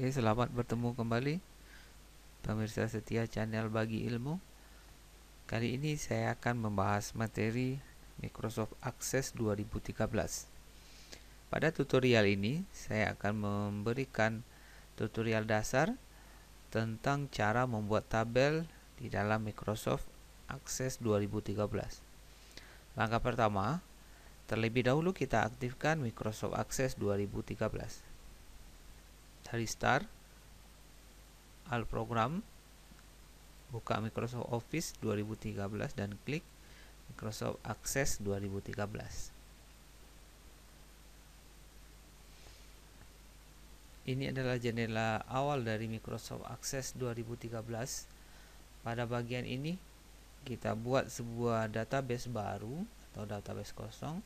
Oke, selamat bertemu kembali pemirsa setia channel Bagi Ilmu. Kali ini saya akan membahas materi Microsoft Access 2013. Pada tutorial ini, saya akan memberikan tutorial dasar tentang cara membuat tabel di dalam Microsoft Access 2013. Langkah pertama, terlebih dahulu kita aktifkan Microsoft Access 2013 dari start al program buka Microsoft Office 2013 dan klik Microsoft Access 2013 ini adalah jendela awal dari Microsoft Access 2013 pada bagian ini kita buat sebuah database baru atau database kosong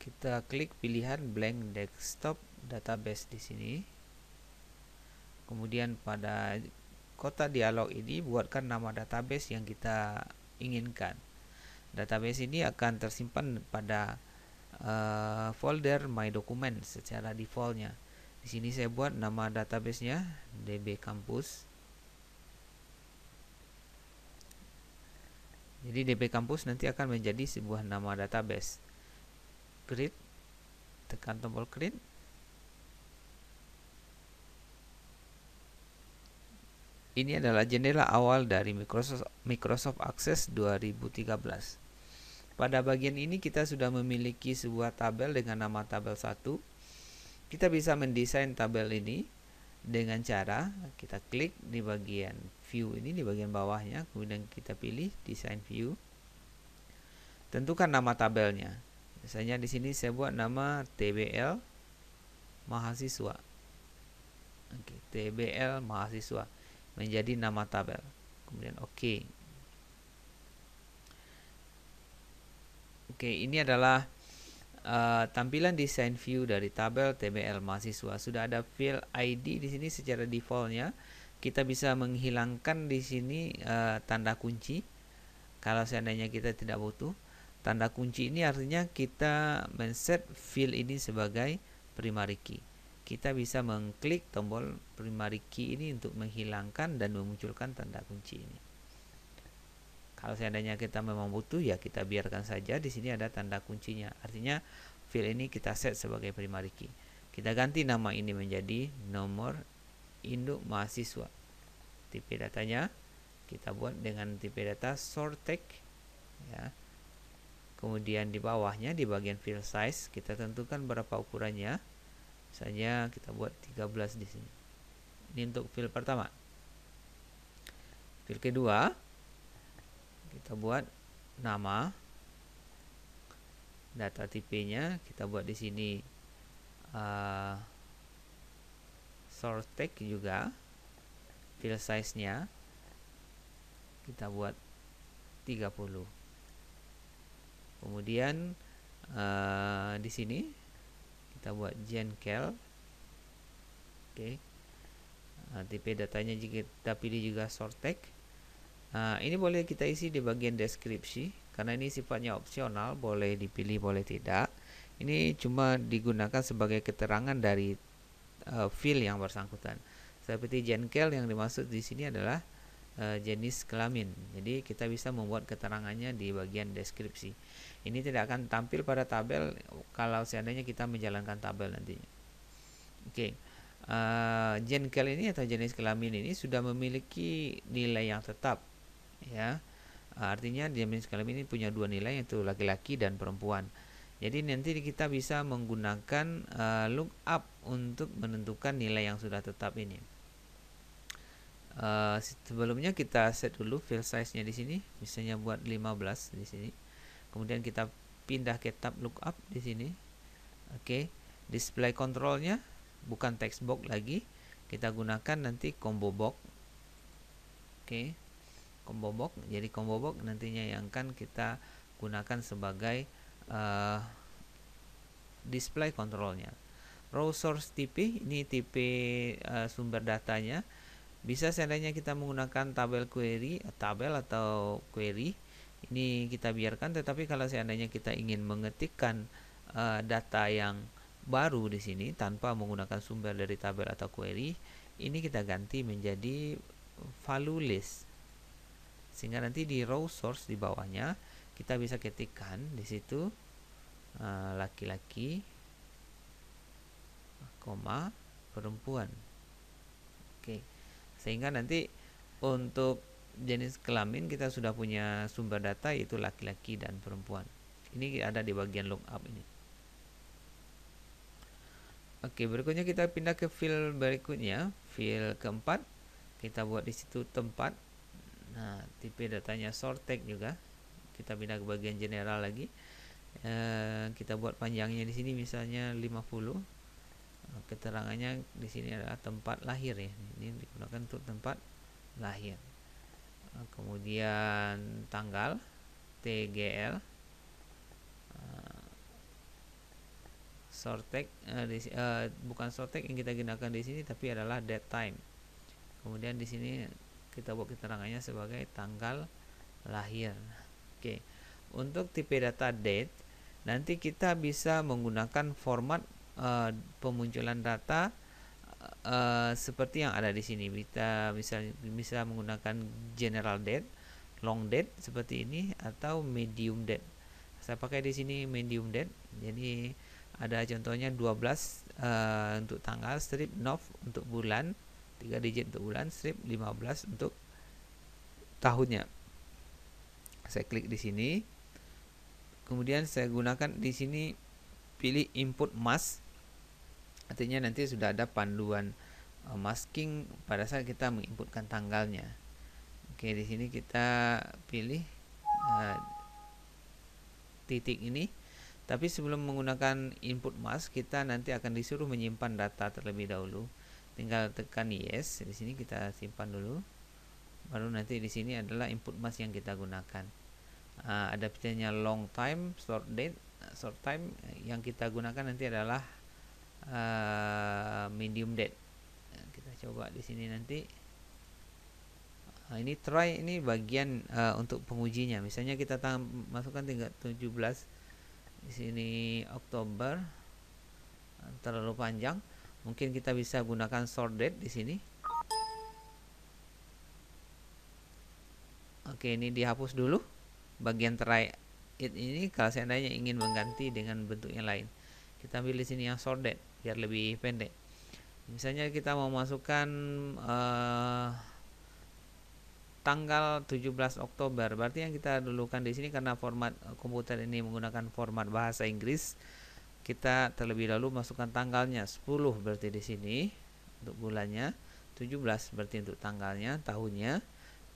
kita klik pilihan blank desktop database di sini kemudian pada kotak dialog ini buatkan nama database yang kita inginkan database ini akan tersimpan pada uh, folder my document secara defaultnya di sini saya buat nama databasenya db kampus jadi db kampus nanti akan menjadi sebuah nama database create tekan tombol create ini adalah jendela awal dari Microsoft, Microsoft Access 2013 pada bagian ini kita sudah memiliki sebuah tabel dengan nama tabel 1 kita bisa mendesain tabel ini dengan cara kita klik di bagian view ini di bagian bawahnya kemudian kita pilih design view tentukan nama tabelnya Misalnya di sini saya buat nama TBL mahasiswa. Oke, okay, TBL mahasiswa menjadi nama tabel. Kemudian oke. Okay. Oke, ini adalah uh, tampilan design view dari tabel TBL mahasiswa. Sudah ada field ID di sini secara defaultnya. Kita bisa menghilangkan di sini uh, tanda kunci kalau seandainya kita tidak butuh Tanda kunci ini artinya kita men-set field ini sebagai primary key. Kita bisa mengklik tombol primary key ini untuk menghilangkan dan memunculkan tanda kunci ini. Kalau seandainya kita memang butuh ya kita biarkan saja di sini ada tanda kuncinya. Artinya field ini kita set sebagai primary key. Kita ganti nama ini menjadi nomor induk mahasiswa. Tipe datanya kita buat dengan tipe data Sortek ya kemudian di bawahnya di bagian fill size kita tentukan berapa ukurannya misalnya kita buat 13 di sini ini untuk fill pertama fill kedua kita buat nama data tipenya kita buat di sini uh, source tag juga fill size-nya kita buat 30 kemudian uh, di sini kita buat gencal oke okay. uh, eh, tipe datanya jika kita pilih juga sortek uh, eh, ini boleh kita isi di bagian deskripsi karena ini sifatnya opsional boleh dipilih boleh tidak ini cuma digunakan sebagai keterangan dari uh, field yang bersangkutan seperti gencal yang dimaksud di sini adalah Eh, jenis kelamin. Jadi kita bisa membuat keterangannya di bagian deskripsi. Ini tidak akan tampil pada tabel kalau seandainya kita menjalankan tabel nantinya. Oke. Okay. Uh, eh, kel ini atau jenis kelamin ini sudah memiliki nilai yang tetap ya. Artinya jenis kelamin ini punya dua nilai yaitu laki-laki dan perempuan. Jadi nanti kita bisa menggunakan uh, eh, lookup untuk menentukan nilai yang sudah tetap ini uh, sebelumnya kita set dulu file size nya di sini misalnya buat 15 di sini kemudian kita pindah ke tab lookup di sini oke okay. display controlnya bukan text box lagi kita gunakan nanti combo box oke okay. combo box jadi combo box nantinya yang akan kita gunakan sebagai uh, display controlnya row source TP ini TP uh, eh, sumber datanya bisa seandainya kita menggunakan tabel query, tabel atau query, ini kita biarkan. Tetapi kalau seandainya kita ingin mengetikkan uh, data yang baru di sini tanpa menggunakan sumber dari tabel atau query, ini kita ganti menjadi value list. Sehingga nanti di row source di bawahnya kita bisa ketikkan di situ eh, laki-laki, uh, koma perempuan sehingga nanti untuk jenis kelamin kita sudah punya sumber data yaitu laki-laki dan perempuan ini ada di bagian lookup ini Oke berikutnya kita pindah ke field berikutnya field keempat kita buat di situ tempat nah tipe datanya sortek juga kita pindah ke bagian general lagi e, kita buat panjangnya di sini misalnya 50 keterangannya di sini adalah tempat lahir ya ini digunakan untuk tempat lahir eh, kemudian tanggal TGL eh, sortek uh, di, uh, bukan sortek yang kita gunakan di sini tapi adalah date time kemudian di sini kita buat keterangannya sebagai tanggal lahir oke okay. untuk tipe data date nanti kita bisa menggunakan format Eh, pemunculan data uh, seperti yang ada di sini kita bisa bisa menggunakan general date, long date seperti ini atau medium date. Saya pakai di sini medium date. Jadi ada contohnya 12 uh, eh, untuk tanggal, strip nov untuk bulan, 3 digit untuk bulan, strip 15 untuk tahunnya. Saya klik di sini. Kemudian saya gunakan di sini pilih input mask artinya nanti sudah ada panduan eh, masking pada saat kita menginputkan tanggalnya oke di sini kita pilih uh, titik ini tapi sebelum menggunakan input mask kita nanti akan disuruh menyimpan data terlebih dahulu tinggal tekan yes di sini kita simpan dulu baru nanti di sini adalah input mask yang kita gunakan uh, ada pilihannya long time short date short time yang kita gunakan nanti adalah Eh, medium depth nah, kita coba di sini nanti eh, ini try ini bagian uh, untuk pengujinya misalnya kita masukkan tujuh 17 di sini Oktober terlalu panjang mungkin kita bisa gunakan short date di sini Oke, ini dihapus dulu bagian try it ini kalau seandainya ingin mengganti dengan bentuk yang lain. Kita ambil di sini yang short date biar lebih pendek misalnya kita mau masukkan uh, tanggal 17 Oktober berarti yang kita dulukan di sini karena format eh, komputer ini menggunakan format bahasa Inggris kita terlebih dahulu masukkan tanggalnya 10 berarti di sini untuk bulannya 17 berarti untuk tanggalnya tahunnya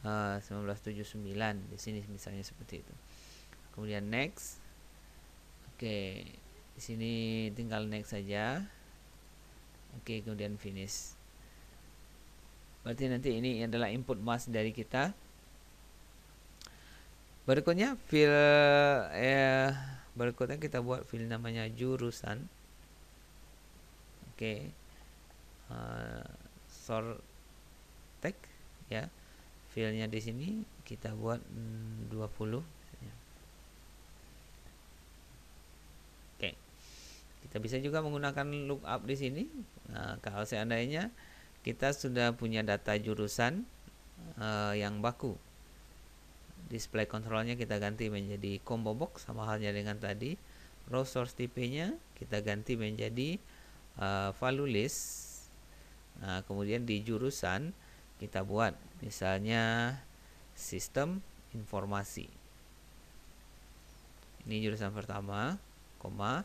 eh, uh, 1979 di sini misalnya seperti itu kemudian next oke okay di sini tinggal next saja oke kemudian finish berarti nanti ini adalah input mass dari kita berikutnya fill eh, berikutnya kita buat fill namanya jurusan oke okay. uh, eh, sort tag ya filenya di sini kita buat mm, 20 Kita bisa juga menggunakan lookup di sini. Nah, kalau seandainya kita sudah punya data jurusan uh, yang baku, display controlnya kita ganti menjadi combo box sama halnya dengan tadi. Row source tipe-nya kita ganti menjadi uh, value list. Nah, kemudian di jurusan kita buat misalnya sistem informasi. Ini jurusan pertama, koma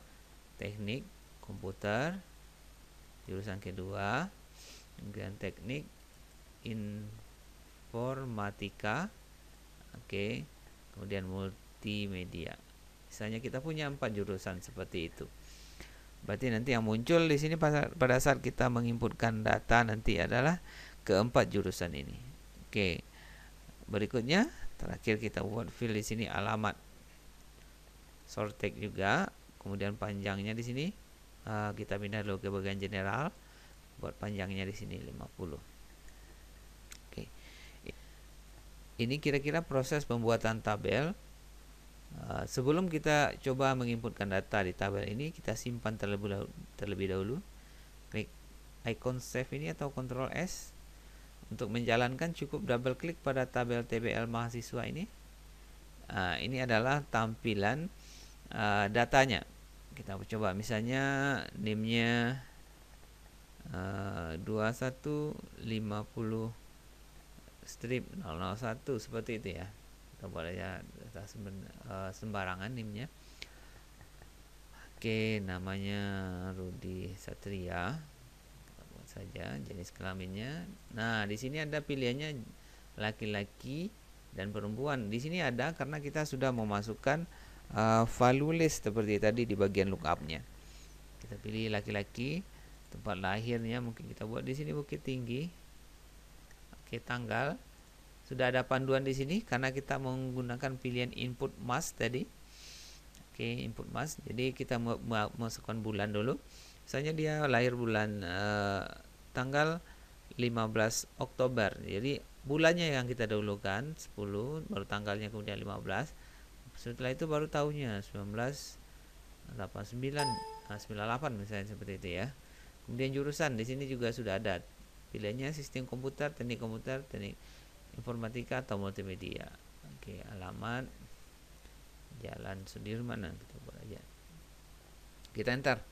teknik komputer jurusan kedua kemudian teknik informatika oke okay. kemudian multimedia misalnya kita punya empat jurusan seperti itu berarti nanti yang muncul di sini pada saat kita menginputkan data nanti adalah keempat jurusan ini oke okay. berikutnya terakhir kita buat field di sini alamat sortek juga kemudian panjangnya di sini uh, kita pindah dulu ke bagian general buat panjangnya di sini 50 oke ini kira-kira proses pembuatan tabel uh, sebelum kita coba menginputkan data di tabel ini kita simpan terlebih dahulu, terlebih dahulu klik icon save ini atau Ctrl S untuk menjalankan cukup double klik pada tabel TBL mahasiswa ini uh, ini adalah tampilan uh, datanya kita coba misalnya nimnya eh, dua uh, puluh strip satu seperti itu ya kita boleh ya uh, sembarangan nimnya oke namanya Rudi Satria buat saja jenis kelaminnya nah di sini ada pilihannya laki-laki dan perempuan di sini ada karena kita sudah memasukkan uh, ah, value list seperti tadi di bagian lookupnya kita pilih laki-laki tempat lahirnya mungkin kita buat di sini Bukit Tinggi oke tanggal sudah ada panduan di sini karena kita menggunakan pilihan input mas tadi oke input mas jadi kita mau masukkan bulan dulu misalnya dia lahir bulan uh, tanggal 15 Oktober. Jadi bulannya yang kita dahulukan 10 baru tanggalnya kemudian 15 setelah itu baru tahunnya 1989 98 ah, misalnya seperti itu ya kemudian jurusan di sini juga sudah ada pilihannya sistem komputer teknik komputer teknik informatika atau multimedia oke alamat jalan Sudirman nah, kita buat aja kita enter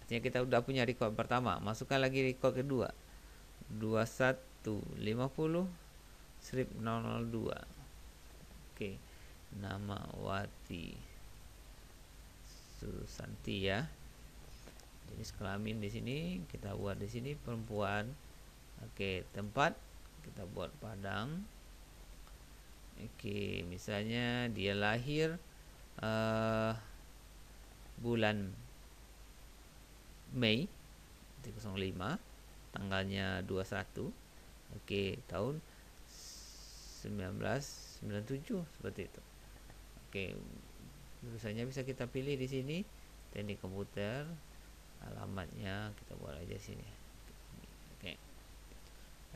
artinya kita udah punya record pertama masukkan lagi record kedua 2150 strip 002 oke okay nama Wati Susanti ya jenis kelamin di sini kita buat di sini perempuan oke tempat kita buat Padang oke misalnya dia lahir uh, bulan Mei 05 tanggalnya 21 oke tahun 1997 seperti itu Oke, bisa kita pilih di sini teknik komputer alamatnya kita buat aja sini. Oke,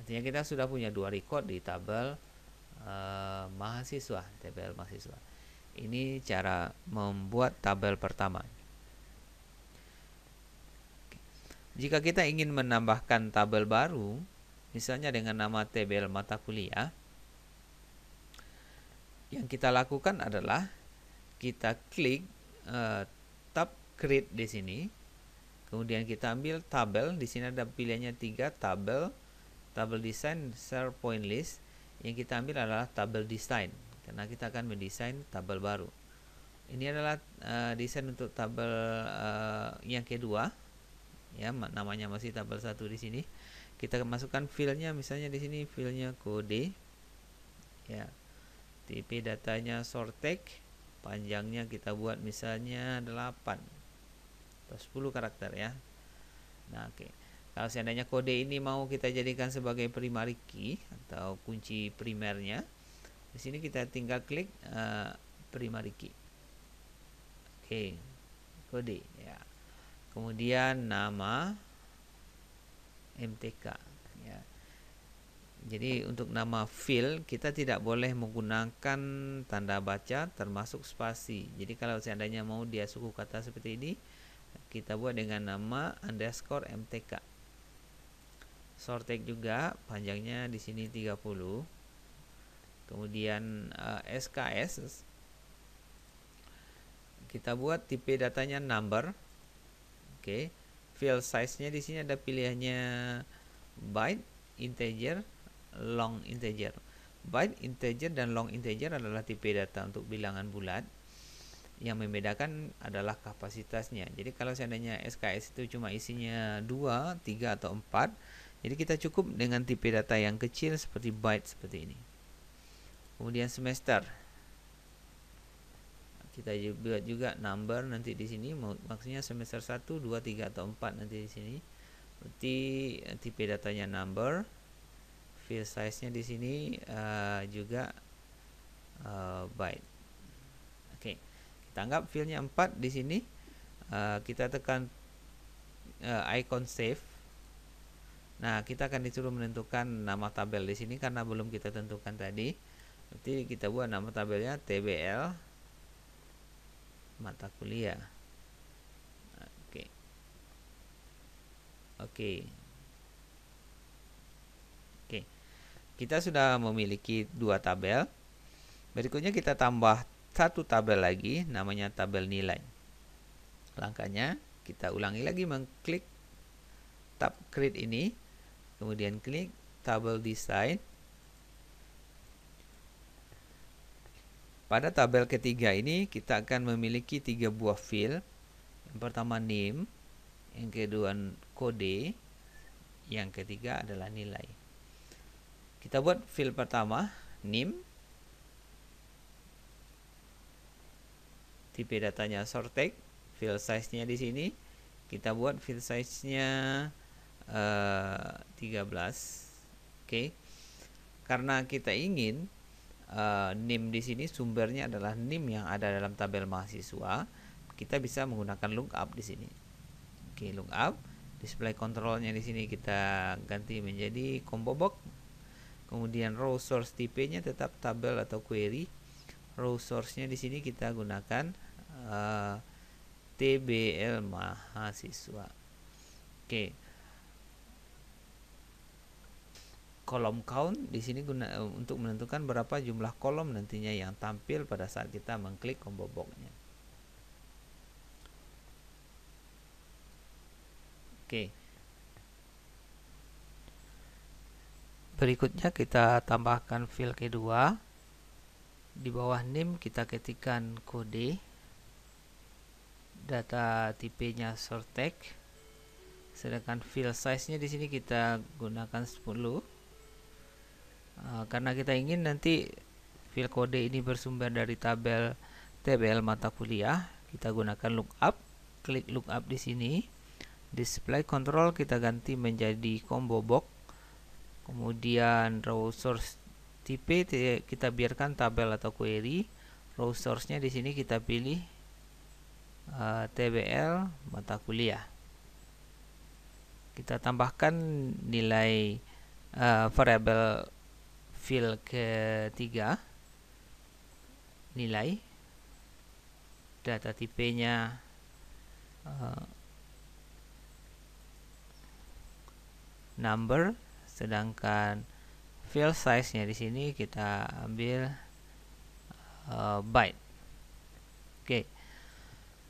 artinya kita sudah punya dua record di tabel uh, mahasiswa tabel mahasiswa. Ini cara membuat tabel pertama. Jika kita ingin menambahkan tabel baru, misalnya dengan nama tabel mata kuliah, yang kita lakukan adalah kita klik uh, tab create di sini kemudian kita ambil tabel di sini ada pilihannya tiga tabel tabel design SharePoint list yang kita ambil adalah tabel design karena kita akan mendesain tabel baru ini adalah uh, desain untuk tabel uh, yang kedua ya namanya masih tabel satu di sini kita masukkan filenya misalnya di sini filenya kode ya tipe datanya sortek panjangnya kita buat misalnya 8 atau 10 karakter ya nah oke okay. kalau seandainya kode ini mau kita jadikan sebagai primary key atau kunci primernya di sini kita tinggal klik uh, eh, primary key oke okay. kode ya kemudian nama MTK ya jadi untuk nama fill kita tidak boleh menggunakan tanda baca termasuk spasi. Jadi kalau seandainya mau dia suku kata seperti ini, kita buat dengan nama underscore mtk. Sortek juga panjangnya di sini 30. Kemudian uh, eh, SKS kita buat tipe datanya number. Oke. Okay. Field size-nya di sini ada pilihannya byte, integer, long integer. Byte integer dan long integer adalah tipe data untuk bilangan bulat. Yang membedakan adalah kapasitasnya. Jadi kalau seandainya SKS itu cuma isinya 2, 3 atau 4, jadi kita cukup dengan tipe data yang kecil seperti byte seperti ini. Kemudian semester. Kita buat juga number nanti di sini maksudnya semester 1, 2, 3 atau 4 nanti di sini. Berarti eh, tipe datanya number fill size-nya di sini uh, juga uh, byte. Oke. Okay. Kita anggap fill 4 di sini. Uh, kita tekan uh, icon save. Nah, kita akan disuruh menentukan nama tabel di sini karena belum kita tentukan tadi. Nanti kita buat nama tabelnya TBL mata kuliah. Oke. Okay. Oke. Okay. kita sudah memiliki dua tabel. Berikutnya kita tambah satu tabel lagi namanya tabel nilai. Langkahnya kita ulangi lagi mengklik tab create ini, kemudian klik tabel design. Pada tabel ketiga ini kita akan memiliki tiga buah field. Yang pertama name, yang kedua kode, yang ketiga adalah nilai. Kita buat field pertama nim tipe datanya sortek field size-nya di sini kita buat field size-nya uh, eh, 13 oke okay. karena kita ingin uh, nim di sini sumbernya adalah nim yang ada dalam tabel mahasiswa kita bisa menggunakan lookup di sini oke okay, lookup display kontrolnya di sini kita ganti menjadi combo box Kemudian row source tipenya tetap tabel atau query. Row source-nya di sini kita gunakan uh, eh, TBL mahasiswa. Oke. Okay. Kolom count di sini guna eh, untuk menentukan berapa jumlah kolom nantinya yang tampil pada saat kita mengklik combo box-nya. Oke. Okay. Berikutnya kita tambahkan field kedua Di bawah nim kita ketikkan kode data tipe tipenya sortek. Sedangkan field size-nya di sini kita gunakan 10. Eh, karena kita ingin nanti field kode ini bersumber dari tabel TBL mata kuliah, kita gunakan lookup. Klik lookup di sini. Display control kita ganti menjadi combo box kemudian row source tipe kita biarkan tabel atau query row source nya di sini kita pilih uh, eh, TBL mata kuliah kita tambahkan nilai uh, variabel fill ketiga nilai data tipenya uh, number sedangkan file size nya di sini kita ambil uh, byte oke okay.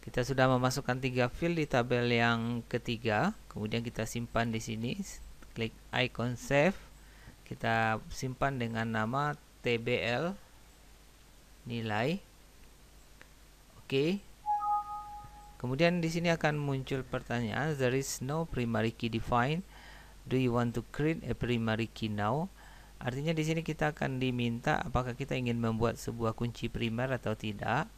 kita sudah memasukkan tiga file di tabel yang ketiga kemudian kita simpan di sini klik icon save kita simpan dengan nama tbl nilai oke okay. kemudian di sini akan muncul pertanyaan there is no primary key defined do you want to create a primary key now? Artinya di sini kita akan diminta apakah kita ingin membuat sebuah kunci primer atau tidak.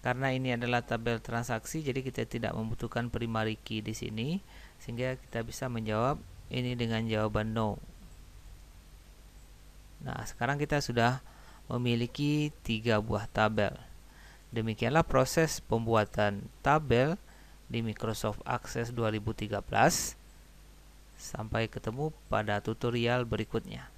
Karena ini adalah tabel transaksi, jadi kita tidak membutuhkan primary key di sini, sehingga kita bisa menjawab ini dengan jawaban no. Nah, sekarang kita sudah memiliki tiga buah tabel. Demikianlah proses pembuatan tabel di Microsoft Access 2013. Sampai ketemu pada tutorial berikutnya.